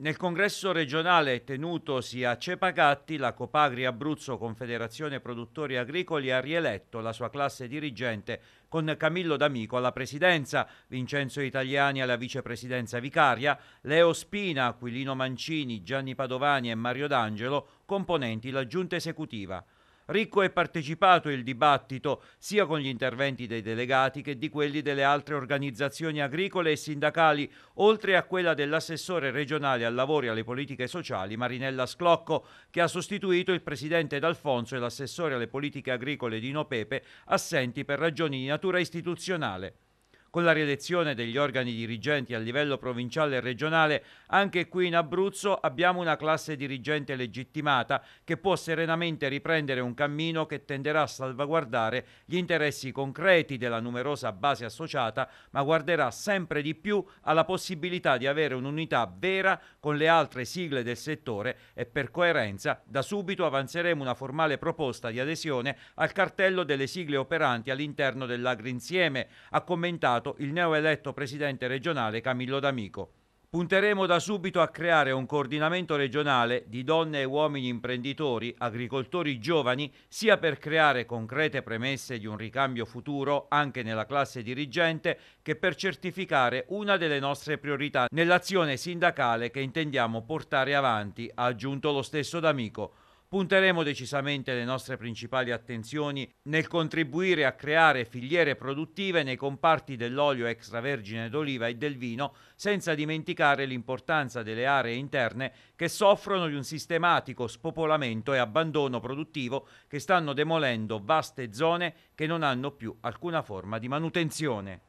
Nel congresso regionale tenutosi a Cepagatti, la Copagri Abruzzo Confederazione Produttori Agricoli ha rieletto la sua classe dirigente con Camillo D'Amico alla presidenza, Vincenzo Italiani alla vicepresidenza vicaria, Leo Spina, Aquilino Mancini, Gianni Padovani e Mario D'Angelo componenti la giunta esecutiva. Ricco è partecipato il dibattito sia con gli interventi dei delegati che di quelli delle altre organizzazioni agricole e sindacali, oltre a quella dell'assessore regionale al lavoro e alle politiche sociali Marinella Sclocco, che ha sostituito il presidente D'Alfonso e l'assessore alle politiche agricole di Pepe, assenti per ragioni di natura istituzionale. Con la rielezione degli organi dirigenti a livello provinciale e regionale, anche qui in Abruzzo abbiamo una classe dirigente legittimata che può serenamente riprendere un cammino che tenderà a salvaguardare gli interessi concreti della numerosa base associata, ma guarderà sempre di più alla possibilità di avere un'unità vera con le altre sigle del settore e per coerenza da subito avanzeremo una formale proposta di adesione al cartello delle sigle operanti all'interno dell'Agri Insieme, ha commentato stato il neoeletto presidente regionale Camillo D'Amico. Punteremo da subito a creare un coordinamento regionale di donne e uomini imprenditori, agricoltori giovani, sia per creare concrete premesse di un ricambio futuro anche nella classe dirigente, che per certificare una delle nostre priorità nell'azione sindacale che intendiamo portare avanti, ha aggiunto lo stesso D'Amico. Punteremo decisamente le nostre principali attenzioni nel contribuire a creare filiere produttive nei comparti dell'olio extravergine d'oliva e del vino, senza dimenticare l'importanza delle aree interne che soffrono di un sistematico spopolamento e abbandono produttivo che stanno demolendo vaste zone che non hanno più alcuna forma di manutenzione.